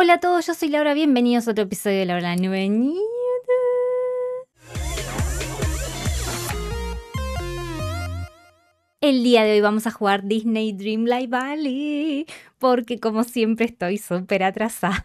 Hola a todos, yo soy Laura, bienvenidos a otro episodio de Laura Nube. El día de hoy vamos a jugar Disney Live Valley, porque como siempre estoy súper atrasada.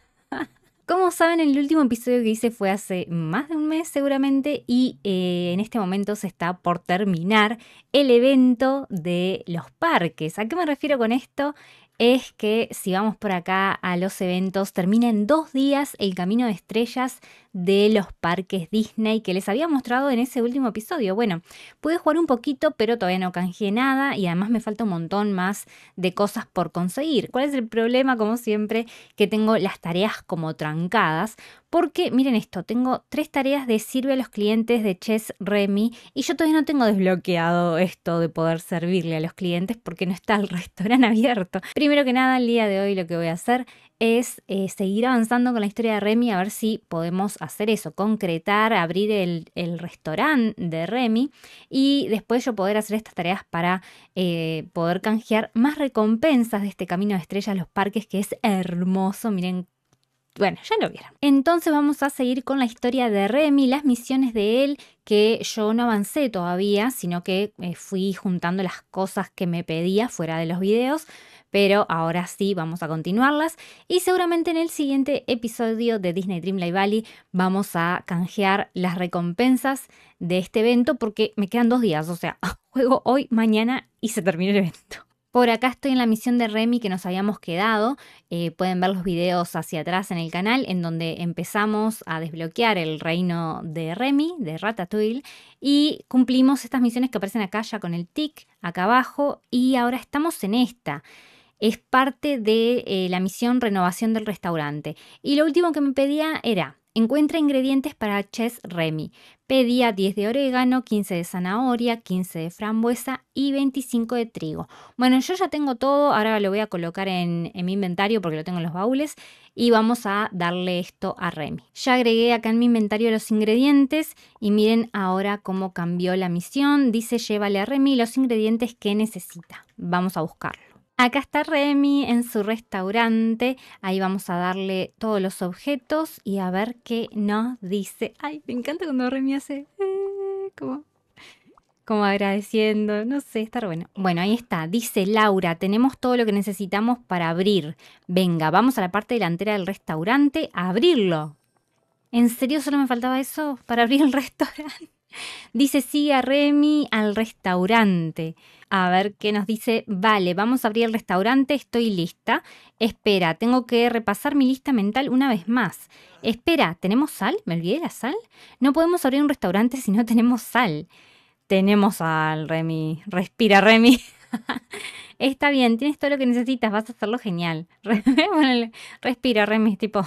Como saben, el último episodio que hice fue hace más de un mes seguramente y eh, en este momento se está por terminar el evento de los parques. ¿A qué me refiero con esto? es que si vamos por acá a los eventos, termina dos días el Camino de Estrellas de los parques Disney que les había mostrado en ese último episodio. Bueno, pude jugar un poquito, pero todavía no canjeé nada y además me falta un montón más de cosas por conseguir. ¿Cuál es el problema? Como siempre, que tengo las tareas como trancadas, porque miren esto, tengo tres tareas de sirve a los clientes de Chess Remy y yo todavía no tengo desbloqueado esto de poder servirle a los clientes porque no está el restaurante abierto. Primero que nada, el día de hoy lo que voy a hacer es eh, seguir avanzando con la historia de Remy a ver si podemos hacer eso, concretar, abrir el, restaurante de Remy y después yo poder hacer estas tareas para eh, poder canjear más recompensas de este camino de estrellas, los parques, que es hermoso, miren bueno, ya lo vieron. Entonces vamos a seguir con la historia de Remy, las misiones de él, que yo no avancé todavía, sino que eh, fui juntando las cosas que me pedía fuera de los videos pero ahora sí vamos a continuarlas y seguramente en el siguiente episodio de Disney Live Valley vamos a canjear las recompensas de este evento porque me quedan dos días, o sea, juego hoy, mañana y se termina el evento. Por acá estoy en la misión de Remy que nos habíamos quedado. Eh, pueden ver los videos hacia atrás en el canal, en donde empezamos a desbloquear el reino de Remy, de Ratatouille, y cumplimos estas misiones que aparecen acá ya con el tic acá abajo, y ahora estamos en esta es parte de eh, la misión renovación del restaurante. Y lo último que me pedía era, encuentra ingredientes para Chess Remy. Pedía 10 de orégano, 15 de zanahoria, 15 de frambuesa y 25 de trigo. Bueno, yo ya tengo todo, ahora lo voy a colocar en, en mi inventario porque lo tengo en los baúles y vamos a darle esto a Remy. Ya agregué acá en mi inventario los ingredientes y miren ahora cómo cambió la misión. Dice llévale a Remy los ingredientes que necesita. Vamos a buscarlo. Acá está Remy en su restaurante. Ahí vamos a darle todos los objetos y a ver qué nos dice. Ay, me encanta cuando Remy hace eh, como, como agradeciendo. No sé, estar bueno. Bueno, ahí está. Dice Laura, tenemos todo lo que necesitamos para abrir. Venga, vamos a la parte delantera del restaurante a abrirlo. ¿En serio solo me faltaba eso para abrir el restaurante? Dice sí a Remy al restaurante. A ver qué nos dice. Vale, vamos a abrir el restaurante, estoy lista. Espera, tengo que repasar mi lista mental una vez más. Espera, ¿tenemos sal? ¿Me olvidé la sal? No podemos abrir un restaurante si no tenemos sal. Tenemos sal, Remy. Respira, Remy. Está bien, tienes todo lo que necesitas, vas a hacerlo genial. respira, Remy, tipo,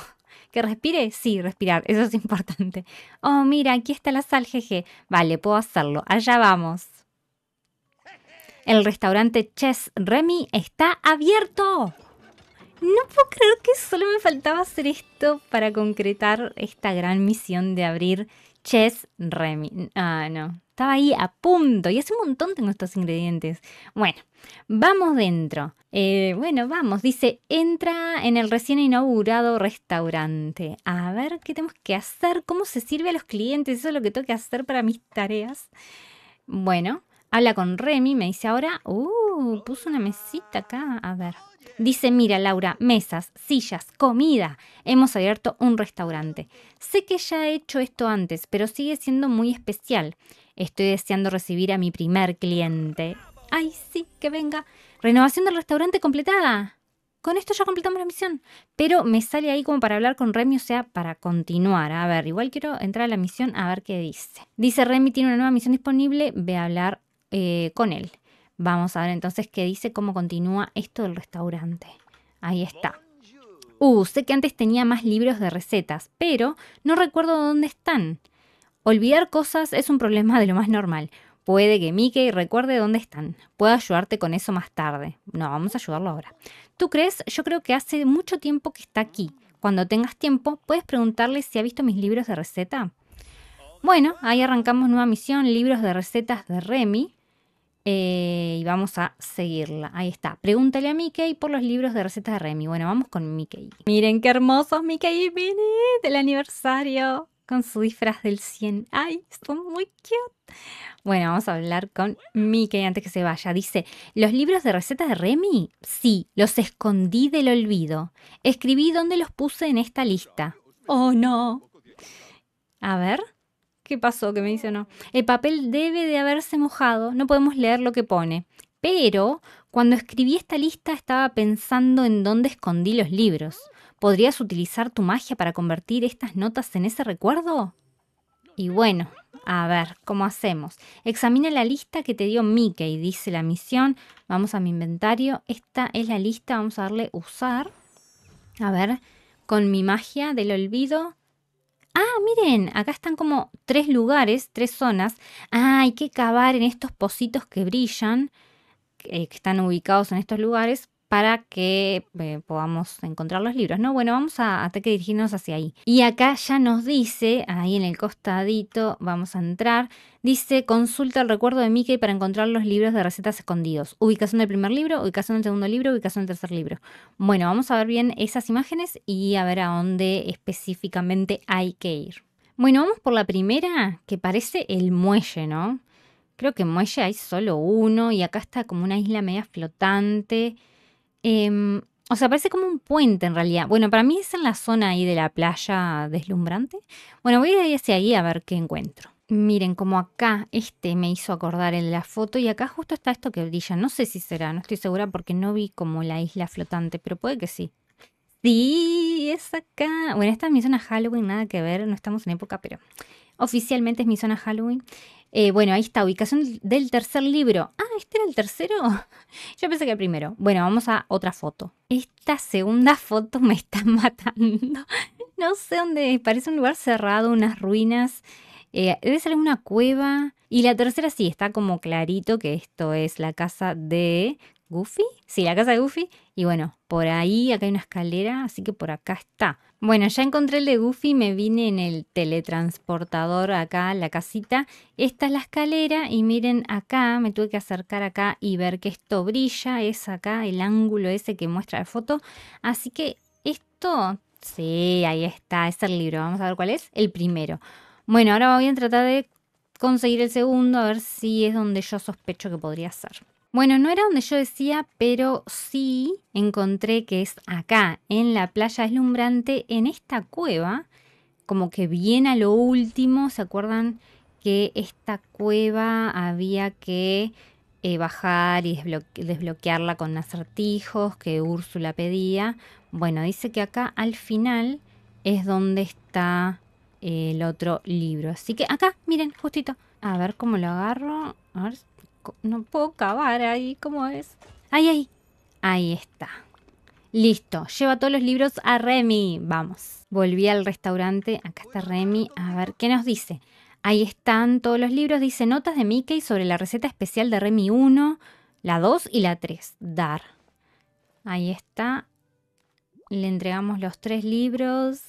¿Que respire? Sí, respirar, eso es importante. Oh, mira, aquí está la sal, jeje. Vale, puedo hacerlo, allá vamos. El restaurante Chess Remy está abierto. No puedo creer que solo me faltaba hacer esto para concretar esta gran misión de abrir Chess Remy. Ah, no. Estaba ahí a punto. Y hace un montón tengo estos ingredientes. Bueno, vamos dentro. Eh, bueno, vamos. Dice, entra en el recién inaugurado restaurante. A ver qué tenemos que hacer. ¿Cómo se sirve a los clientes? Eso es lo que tengo que hacer para mis tareas. Bueno, habla con Remy. Me dice ahora, uh, puso una mesita acá. A ver. Dice, mira Laura, mesas, sillas, comida. Hemos abierto un restaurante. Sé que ya he hecho esto antes, pero sigue siendo muy especial. Estoy deseando recibir a mi primer cliente. Ay, sí, que venga. Renovación del restaurante completada. Con esto ya completamos la misión. Pero me sale ahí como para hablar con Remy, o sea, para continuar. A ver, igual quiero entrar a la misión a ver qué dice. Dice Remy tiene una nueva misión disponible, ve a hablar eh, con él. Vamos a ver entonces qué dice, cómo continúa esto del restaurante. Ahí está. Uh, sé que antes tenía más libros de recetas, pero no recuerdo dónde están. Olvidar cosas es un problema de lo más normal. Puede que Mickey recuerde dónde están. Puedo ayudarte con eso más tarde. No, vamos a ayudarlo ahora. ¿Tú crees? Yo creo que hace mucho tiempo que está aquí. Cuando tengas tiempo, puedes preguntarle si ha visto mis libros de receta. Bueno, ahí arrancamos nueva misión, libros de recetas de Remy. Eh, y vamos a seguirla. Ahí está. Pregúntale a Mickey por los libros de recetas de Remy. Bueno, vamos con Mickey. Miren qué hermosos Mickey y del aniversario con su disfraz del 100. ¡Ay, son muy cute! Bueno, vamos a hablar con Mickey antes que se vaya. Dice, ¿los libros de recetas de Remy? Sí, los escondí del olvido. Escribí dónde los puse en esta lista. ¡Oh, no! A ver, ¿qué pasó? ¿Qué me dice no? El papel debe de haberse mojado, no podemos leer lo que pone. Pero cuando escribí esta lista estaba pensando en dónde escondí los libros. ¿Podrías utilizar tu magia para convertir estas notas en ese recuerdo? Y bueno, a ver, ¿cómo hacemos? Examina la lista que te dio Mickey, dice la misión. Vamos a mi inventario. Esta es la lista, vamos a darle usar. A ver, con mi magia del olvido. Ah, miren, acá están como tres lugares, tres zonas. Ah, hay que cavar en estos pocitos que brillan, eh, que están ubicados en estos lugares, para que eh, podamos encontrar los libros, ¿no? Bueno, vamos a, a tener que dirigirnos hacia ahí. Y acá ya nos dice, ahí en el costadito, vamos a entrar, dice, consulta el recuerdo de Mickey para encontrar los libros de recetas escondidos. Ubicación del primer libro, ubicación del segundo libro, ubicación del tercer libro. Bueno, vamos a ver bien esas imágenes y a ver a dónde específicamente hay que ir. Bueno, vamos por la primera, que parece el muelle, ¿no? Creo que en muelle hay solo uno y acá está como una isla media flotante. Em, o sea, parece como un puente en realidad. Bueno, para mí es en la zona ahí de la playa deslumbrante. Bueno, voy a ir hacia ahí a ver qué encuentro. Miren, como acá este me hizo acordar en la foto y acá justo está esto que brilla. No sé si será, no estoy segura porque no vi como la isla flotante, pero puede que sí. Sí, es acá. Bueno, esta es mi zona Halloween, nada que ver, no estamos en época, pero oficialmente es mi zona Halloween. Eh, bueno, ahí está, ubicación del tercer libro. Ah, ¿este era el tercero? Yo pensé que el primero. Bueno, vamos a otra foto. Esta segunda foto me está matando. No sé dónde, parece un lugar cerrado, unas ruinas. Eh, debe ser una cueva. Y la tercera sí, está como clarito que esto es la casa de Goofy. Sí, la casa de Goofy. Y bueno, por ahí, acá hay una escalera, así que por acá está. Bueno, ya encontré el de Goofy, me vine en el teletransportador acá, la casita. Esta es la escalera y miren acá, me tuve que acercar acá y ver que esto brilla, es acá el ángulo ese que muestra la foto. Así que esto, sí, ahí está, es el libro, vamos a ver cuál es, el primero. Bueno, ahora voy a tratar de conseguir el segundo, a ver si es donde yo sospecho que podría ser. Bueno, no era donde yo decía, pero sí encontré que es acá, en la playa deslumbrante, en esta cueva, como que bien a lo último, ¿se acuerdan que esta cueva había que eh, bajar y desbloquearla con acertijos que Úrsula pedía? Bueno, dice que acá al final es donde está eh, el otro libro. Así que acá, miren, justito. A ver cómo lo agarro. A ver, no puedo cavar ahí, ¿cómo es? Ahí, ahí. Ahí está. Listo, lleva todos los libros a Remy. Vamos. Volví al restaurante. Acá está Remy. A ver, ¿qué nos dice? Ahí están todos los libros. Dice notas de Mickey sobre la receta especial de Remy 1, la 2 y la 3. Dar. Ahí está. Le entregamos los tres libros.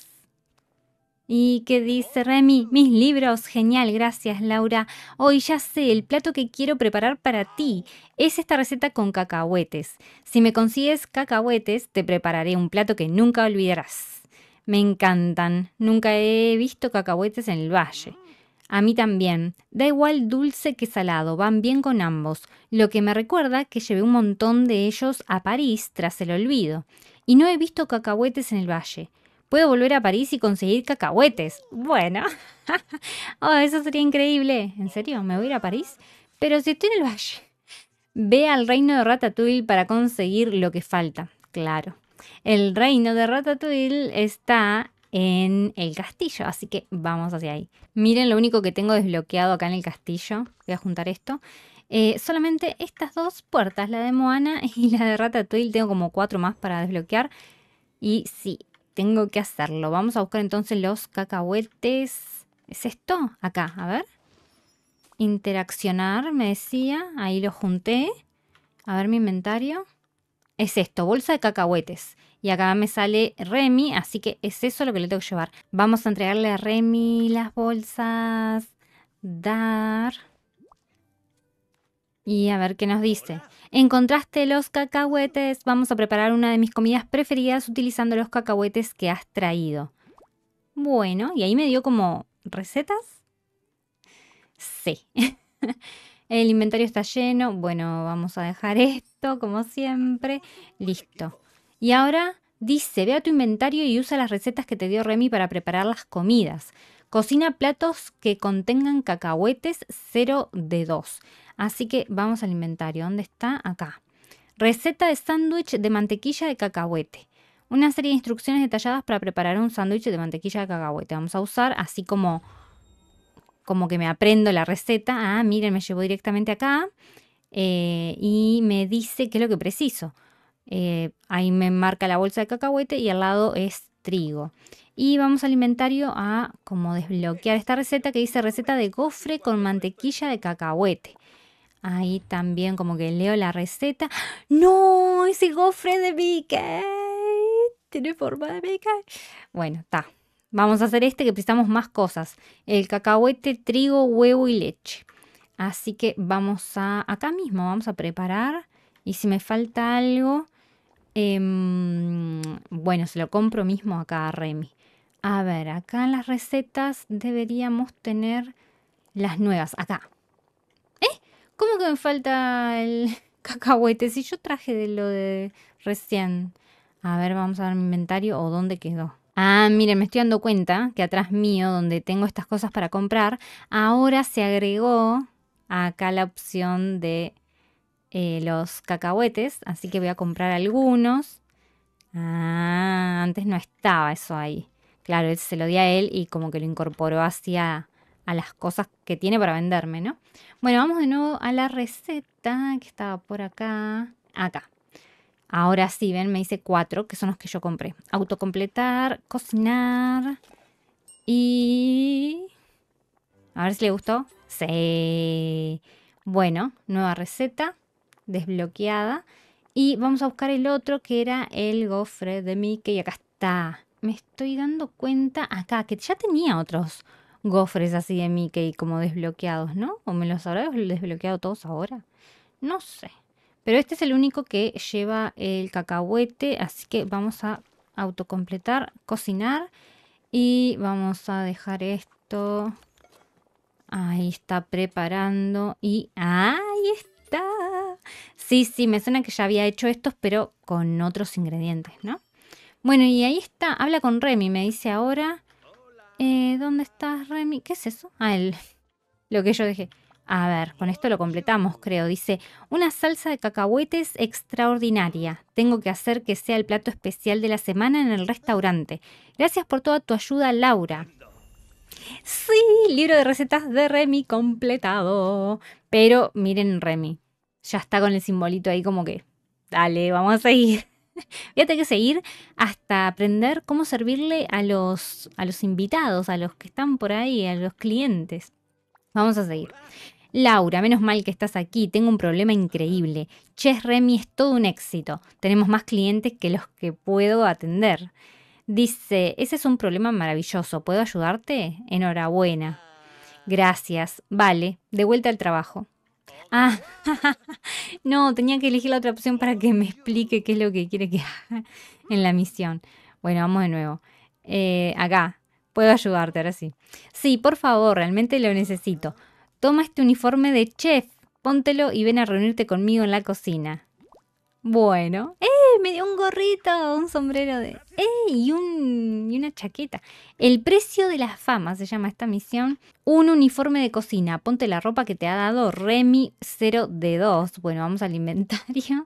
Y qué dice Remy, mis libros, genial, gracias Laura. Hoy ya sé, el plato que quiero preparar para ti es esta receta con cacahuetes. Si me consigues cacahuetes, te prepararé un plato que nunca olvidarás. Me encantan, nunca he visto cacahuetes en el valle. A mí también. Da igual dulce que salado, van bien con ambos, lo que me recuerda que llevé un montón de ellos a París tras el olvido. Y no he visto cacahuetes en el valle. Puedo volver a París y conseguir cacahuetes. Bueno, oh, eso sería increíble. ¿En serio? ¿Me voy a ir a París? Pero si estoy en el valle. Ve al reino de Ratatouille para conseguir lo que falta. Claro. El reino de Ratatouille está en el castillo, así que vamos hacia ahí. Miren lo único que tengo desbloqueado acá en el castillo. Voy a juntar esto. Eh, solamente estas dos puertas, la de Moana y la de Ratatouille, tengo como cuatro más para desbloquear. Y sí, tengo que hacerlo. Vamos a buscar entonces los cacahuetes. ¿Es esto? Acá, a ver. Interaccionar, me decía. Ahí lo junté. A ver mi inventario. Es esto, bolsa de cacahuetes. Y acá me sale Remy, así que es eso lo que le tengo que llevar. Vamos a entregarle a Remy las bolsas. Dar. Y a ver qué nos dice. Encontraste los cacahuetes, vamos a preparar una de mis comidas preferidas utilizando los cacahuetes que has traído. Bueno, y ahí me dio como recetas. Sí. El inventario está lleno. Bueno, vamos a dejar esto como siempre. Listo. Y ahora dice, ve a tu inventario y usa las recetas que te dio Remy para preparar las comidas. Cocina platos que contengan cacahuetes 0 de 2. Así que vamos al inventario. ¿Dónde está? Acá. Receta de sándwich de mantequilla de cacahuete. Una serie de instrucciones detalladas para preparar un sándwich de mantequilla de cacahuete. Vamos a usar así como como que me aprendo la receta. Ah, miren, me llevo directamente acá eh, y me dice qué es lo que preciso. Eh, ahí me marca la bolsa de cacahuete y al lado es trigo. Y vamos al inventario a como desbloquear esta receta que dice receta de gofre con mantequilla de cacahuete. Ahí también como que leo la receta. ¡No! Ese gofre de BK! Tiene forma de BK. Bueno, está. Vamos a hacer este que necesitamos más cosas. El cacahuete, trigo, huevo y leche. Así que vamos a... Acá mismo vamos a preparar. Y si me falta algo... Em, bueno, se lo compro mismo acá a Remy. A ver, acá en las recetas deberíamos tener las nuevas. Acá. ¿Cómo que me falta el cacahuete? Si yo traje de lo de recién. A ver, vamos a ver mi inventario o dónde quedó. Ah, miren, me estoy dando cuenta que atrás mío, donde tengo estas cosas para comprar, ahora se agregó acá la opción de eh, los cacahuetes, así que voy a comprar algunos. Ah, antes no estaba eso ahí. Claro, se lo di a él y como que lo incorporó hacia a las cosas que tiene para venderme, ¿no? Bueno, vamos de nuevo a la receta que estaba por acá. Acá. Ahora sí, ven, me dice cuatro, que son los que yo compré. Autocompletar, cocinar y... A ver si le gustó. Sí. Bueno, nueva receta desbloqueada. Y vamos a buscar el otro que era el gofre de Mickey. Y acá está. Me estoy dando cuenta acá que ya tenía otros gofres así de Mickey como desbloqueados, ¿no? ¿O me los habrá desbloqueado todos ahora? No sé. Pero este es el único que lleva el cacahuete, así que vamos a autocompletar, cocinar y vamos a dejar esto. Ahí está preparando y ahí está. Sí, sí, me suena que ya había hecho estos, pero con otros ingredientes, ¿no? Bueno, y ahí está, habla con Remy, me dice ahora eh, ¿Dónde estás, Remy? ¿Qué es eso? Ah, el, lo que yo dije A ver, con esto lo completamos, creo. Dice, una salsa de cacahuetes extraordinaria. Tengo que hacer que sea el plato especial de la semana en el restaurante. Gracias por toda tu ayuda, Laura. Sí, libro de recetas de Remy completado. Pero miren Remy, ya está con el simbolito ahí como que, dale, vamos a seguir. voy a que seguir hasta aprender cómo servirle a los, a los invitados, a los que están por ahí, a los clientes. Vamos a seguir. Laura, menos mal que estás aquí, tengo un problema increíble. Chess Remy es todo un éxito. Tenemos más clientes que los que puedo atender. Dice, ese es un problema maravilloso, ¿puedo ayudarte? Enhorabuena. Gracias. Vale, de vuelta al trabajo. Ah, no, tenía que elegir la otra opción para que me explique qué es lo que quiere que haga en la misión. Bueno, vamos de nuevo. Eh, acá, puedo ayudarte, ahora sí. Sí, por favor, realmente lo necesito. Toma este uniforme de chef, póntelo y ven a reunirte conmigo en la cocina. Bueno, me dio un gorrito, un sombrero de. ¡Eh! Y, una chaqueta. El precio de la fama se llama esta misión. Un uniforme de cocina. Ponte la ropa que te ha dado Remy 0 de 2. Bueno, vamos al inventario.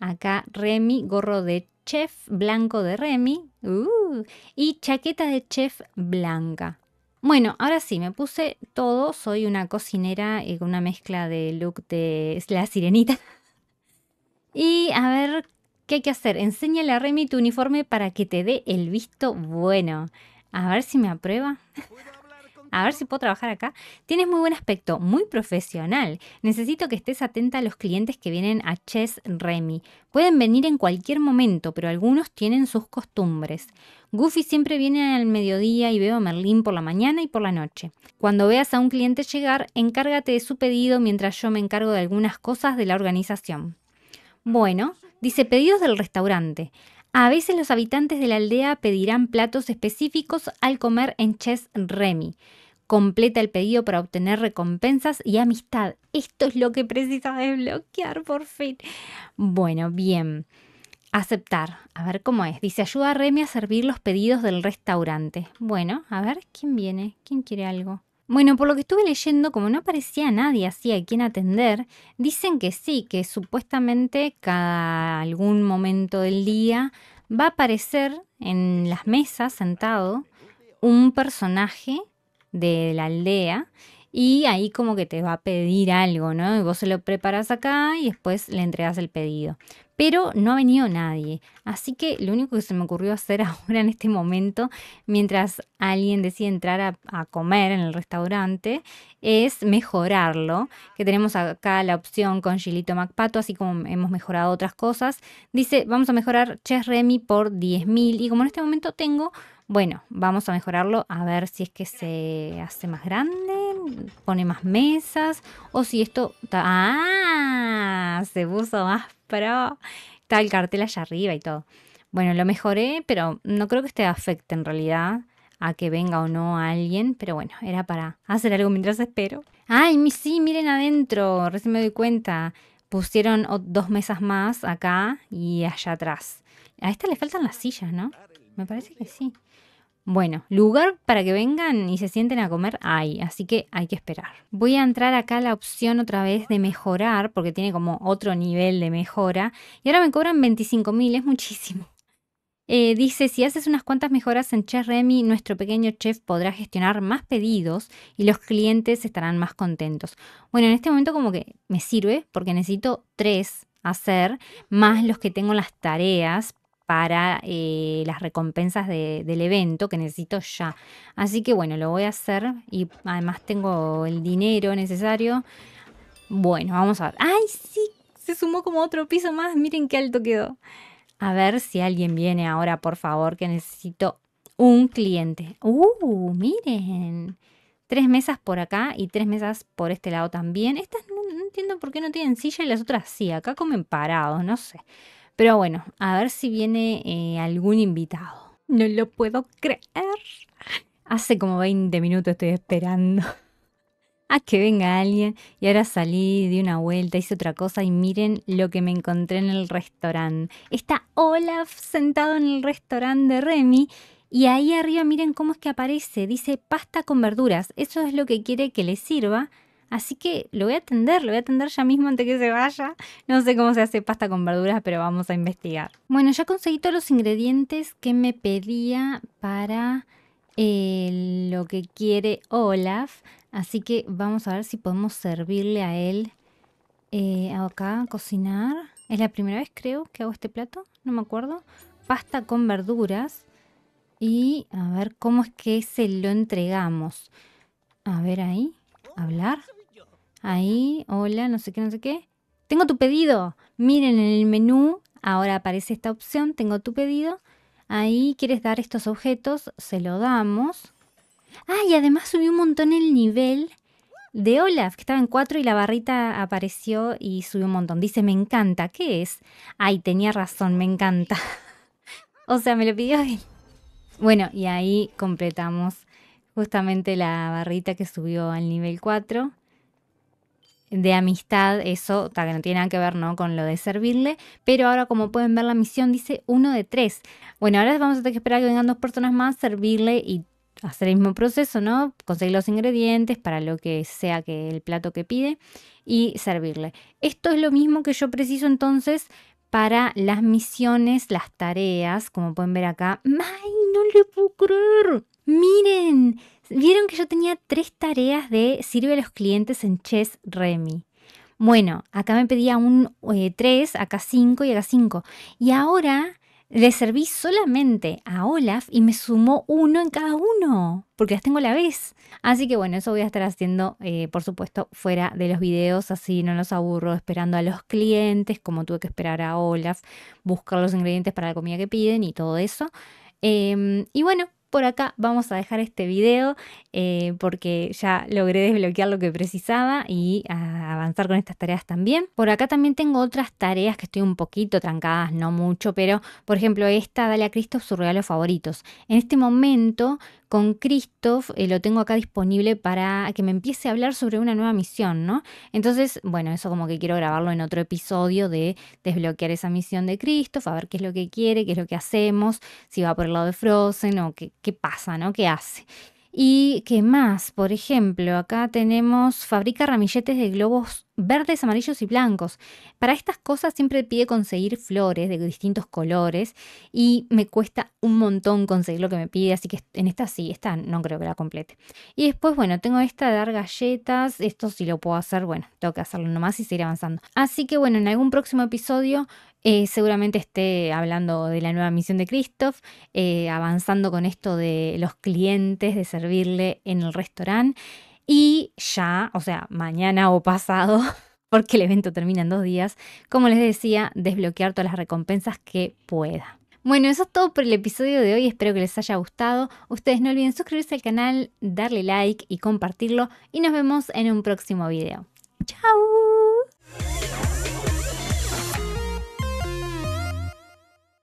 Acá Remy, gorro de chef blanco de Remy. Uh, y chaqueta de chef blanca. Bueno, ahora sí, me puse todo. Soy una cocinera eh, con una mezcla de look de la sirenita. Y a ver ¿Qué hay que hacer? Enséñale a Remy tu uniforme para que te dé el visto bueno. A ver si me aprueba. a ver si puedo trabajar acá. Tienes muy buen aspecto, muy profesional. Necesito que estés atenta a los clientes que vienen a Chess Remy. Pueden venir en cualquier momento, pero algunos tienen sus costumbres. Goofy siempre viene al mediodía y veo a Merlín por la mañana y por la noche. Cuando veas a un cliente llegar, encárgate de su pedido mientras yo me encargo de algunas cosas de la organización. Bueno, dice pedidos del restaurante. A veces los habitantes de la aldea pedirán platos específicos al comer en Chess Remy. Completa el pedido para obtener recompensas y amistad. Esto es lo que precisa desbloquear, por fin. Bueno, bien. Aceptar. A ver cómo es. Dice, ayuda a Remy a servir los pedidos del restaurante. Bueno, a ver, ¿quién viene? ¿Quién quiere algo? Bueno, por lo que estuve leyendo, como no aparecía nadie así a quien atender, dicen que sí, que supuestamente cada algún momento del día va a aparecer en las mesas sentado un personaje de la aldea y ahí como que te va a pedir algo, ¿no? Y vos se lo preparas acá y después le entregas el pedido pero no ha venido nadie. Así que lo único que se me ocurrió hacer ahora en este momento, mientras alguien decide entrar a, comer en el restaurante, es mejorarlo, que tenemos acá la opción con Gilito macpato, así como hemos mejorado otras cosas. Dice, vamos a mejorar Chess Remy por 10.000 y como en este momento tengo, bueno, vamos a mejorarlo a ver si es que se hace más grande pone más mesas, o si esto... ¡Ah! Se puso más Pero Está el cartel allá arriba y todo. Bueno, lo mejoré, pero no creo que este afecte en realidad a que venga o no alguien, pero bueno, era para hacer algo mientras espero. ¡Ay, sí! Miren adentro, recién me doy cuenta. Pusieron dos mesas más acá y allá atrás. A esta le faltan las sillas, ¿no? Me parece que sí. Bueno, lugar para que vengan y se sienten a comer hay, así que hay que esperar. Voy a entrar acá a la opción otra vez de mejorar, porque tiene como otro nivel de mejora. Y ahora me cobran 25.000, es muchísimo. Eh, dice, si haces unas cuantas mejoras en Chef Remy, nuestro pequeño chef podrá gestionar más pedidos y los clientes estarán más contentos. Bueno, en este momento como que me sirve porque necesito tres hacer, más los que tengo las tareas para eh, las recompensas del evento que necesito ya. Así que bueno, lo voy a hacer y además tengo el dinero necesario. Bueno, vamos a ver. ¡Ay, sí! Se sumó como otro piso más. Miren qué alto quedó. A ver si alguien viene ahora, por favor, que necesito un cliente. ¡Uh! Miren. Tres mesas por acá y tres mesas por este lado también. Estas no, no entiendo por qué no tienen silla y las otras sí. Acá comen parados, no sé. Pero bueno, a ver si viene eh, algún invitado. No lo puedo creer. Hace como 20 minutos estoy esperando a ah, que venga alguien y ahora salí, di una vuelta, hice otra cosa y miren lo que me encontré en el restaurante. Está Olaf sentado en el restaurante de Remy y ahí arriba miren cómo es que aparece, dice pasta con verduras. Eso es lo que quiere que le sirva Así que lo voy a atender, lo voy a atender ya mismo antes que se vaya. No sé cómo se hace pasta con verduras, pero vamos a investigar. Bueno, ya conseguí todos los ingredientes que me pedía para eh, lo que quiere Olaf. Así que vamos a ver si podemos servirle a él eh, acá, cocinar. Es la primera vez creo que hago este plato, no me acuerdo. Pasta con verduras. Y a ver cómo es que se lo entregamos. A ver ahí, hablar. Ahí, hola, no sé qué, no sé qué. Tengo tu pedido. Miren en el menú, ahora aparece esta opción, tengo tu pedido. Ahí quieres dar estos objetos, se lo damos. Ah, y además subió un montón el nivel de Olaf, que estaba en 4 y la barrita apareció y subió un montón. Dice, me encanta, ¿qué es? Ay, tenía razón, me encanta. o sea, me lo pidió él. Bueno, y ahí completamos justamente la barrita que subió al nivel 4 de amistad, eso que no tiene nada que ver ¿no? con lo de servirle, pero ahora como pueden ver la misión dice uno de tres. Bueno, ahora vamos a tener que esperar que vengan dos personas más, servirle y hacer el mismo proceso, ¿no? Conseguir los ingredientes para lo que sea que el plato que pide y servirle. Esto es lo mismo que yo preciso entonces para las misiones, las tareas, como pueden ver acá. ¡Ay, no le puedo creer! Miren, Vieron que yo tenía tres tareas de sirve a los clientes en Chess Remy. Bueno, acá me pedía un 3, eh, acá 5 y acá 5. Y ahora le serví solamente a Olaf y me sumó uno en cada uno, porque las tengo a la vez. Así que bueno, eso voy a estar haciendo, eh, por supuesto, fuera de los videos, así no los aburro esperando a los clientes, como tuve que esperar a Olaf, buscar los ingredientes para la comida que piden y todo eso. Em, y bueno, por acá vamos a dejar este video eh, porque ya logré desbloquear lo que precisaba y ah, avanzar con estas tareas también. Por acá también tengo otras tareas que estoy un poquito trancadas, no mucho, pero por ejemplo esta, dale a Cristo sus regalos favoritos. En este momento con Christoph, eh, lo tengo acá disponible para que me empiece a hablar sobre una nueva misión, ¿no? Entonces, bueno, eso como que quiero grabarlo en otro episodio de desbloquear esa misión de Christoph, a ver qué es lo que quiere, qué es lo que hacemos, si va por el lado de Frozen o qué, qué pasa, ¿no? ¿Qué hace? Y qué más, por ejemplo, acá tenemos fabrica ramilletes de globos verdes, amarillos y blancos. Para estas cosas siempre pide conseguir flores de distintos colores y me cuesta un montón conseguir lo que me pide, así que en esta sí, esta no creo que la complete. Y después, bueno, tengo esta de dar galletas, esto sí lo puedo hacer, bueno, tengo que hacerlo nomás y seguir avanzando. Así que bueno, en algún próximo episodio eh, seguramente esté hablando de la nueva misión de Christoph, eh, avanzando con esto de los clientes, de servirle en el restaurante. Y ya, o sea, mañana o pasado, porque el evento termina en dos días, como les decía, desbloquear todas las recompensas que pueda. Bueno, eso es todo por el episodio de hoy, espero que les haya gustado. Ustedes no olviden suscribirse al canal, darle like y compartirlo y nos vemos en un próximo video. ¡Chao!